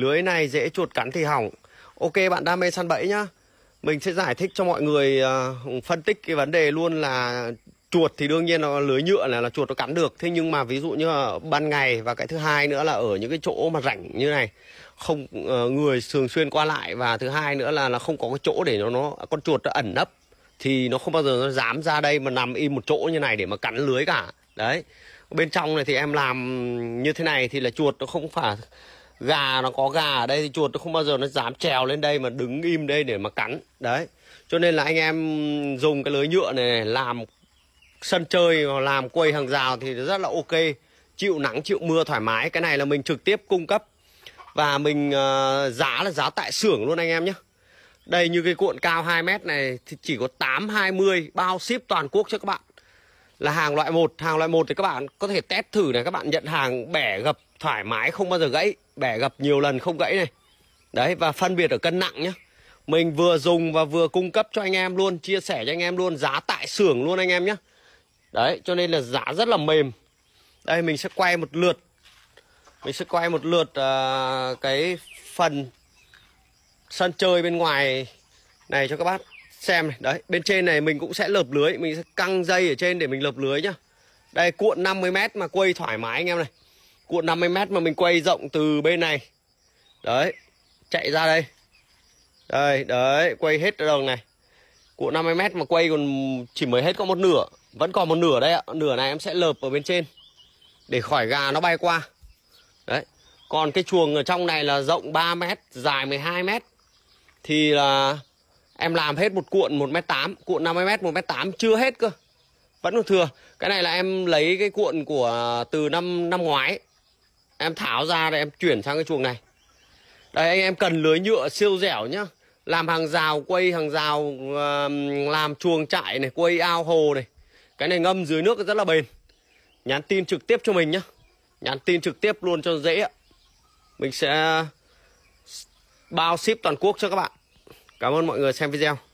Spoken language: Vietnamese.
Lưới này dễ chuột cắn thì hỏng. Ok bạn đam mê săn bẫy nhá. Mình sẽ giải thích cho mọi người uh, phân tích cái vấn đề luôn là chuột thì đương nhiên là lưới nhựa là là chuột nó cắn được thế nhưng mà ví dụ như là ban ngày và cái thứ hai nữa là ở những cái chỗ mà rảnh như này không uh, người thường xuyên qua lại và thứ hai nữa là là không có cái chỗ để nó nó con chuột nó ẩn nấp thì nó không bao giờ nó dám ra đây mà nằm im một chỗ như này để mà cắn lưới cả đấy bên trong này thì em làm như thế này thì là chuột nó không phải gà nó có gà ở đây thì chuột nó không bao giờ nó dám trèo lên đây mà đứng im đây để mà cắn đấy cho nên là anh em dùng cái lưới nhựa này, làm sân chơi hoặc làm quây hàng rào thì rất là ok chịu nắng chịu mưa thoải mái cái này là mình trực tiếp cung cấp và mình uh, giá là giá tại xưởng luôn anh em nhé đây như cái cuộn cao 2 mét này thì chỉ có 820 bao ship toàn quốc cho các bạn là hàng loại một hàng loại một thì các bạn có thể test thử này các bạn nhận hàng bẻ gập thoải mái không bao giờ gãy bẻ gập nhiều lần không gãy này đấy và phân biệt ở cân nặng nhá. mình vừa dùng và vừa cung cấp cho anh em luôn chia sẻ cho anh em luôn giá tại xưởng luôn anh em nhá. đấy cho nên là giá rất là mềm đây mình sẽ quay một lượt mình sẽ quay một lượt uh, cái phần sân chơi bên ngoài này cho các bác xem này đấy bên trên này mình cũng sẽ lợp lưới mình sẽ căng dây ở trên để mình lợp lưới nhá đây cuộn 50 m mà quay thoải mái anh em này cuộn 50 m mà mình quay rộng từ bên này đấy chạy ra đây đây đấy quay hết đường này cuộn 50 m mà quay còn chỉ mới hết có một nửa vẫn còn một nửa đây ạ nửa này em sẽ lợp ở bên trên để khỏi gà nó bay qua đấy còn cái chuồng ở trong này là rộng 3 m dài 12 m thì là em làm hết một cuộn 1 m tám cuộn 50 m 1 m tám chưa hết cơ vẫn còn thừa cái này là em lấy cái cuộn của từ năm năm ngoái em tháo ra để em chuyển sang cái chuồng này đấy anh em cần lưới nhựa siêu dẻo nhá làm hàng rào quay hàng rào làm chuồng trại này quay ao hồ này cái này ngâm dưới nước rất là bền nhắn tin trực tiếp cho mình nhá nhắn tin trực tiếp luôn cho dễ mình sẽ bao ship toàn quốc cho các bạn Cảm ơn mọi người xem video.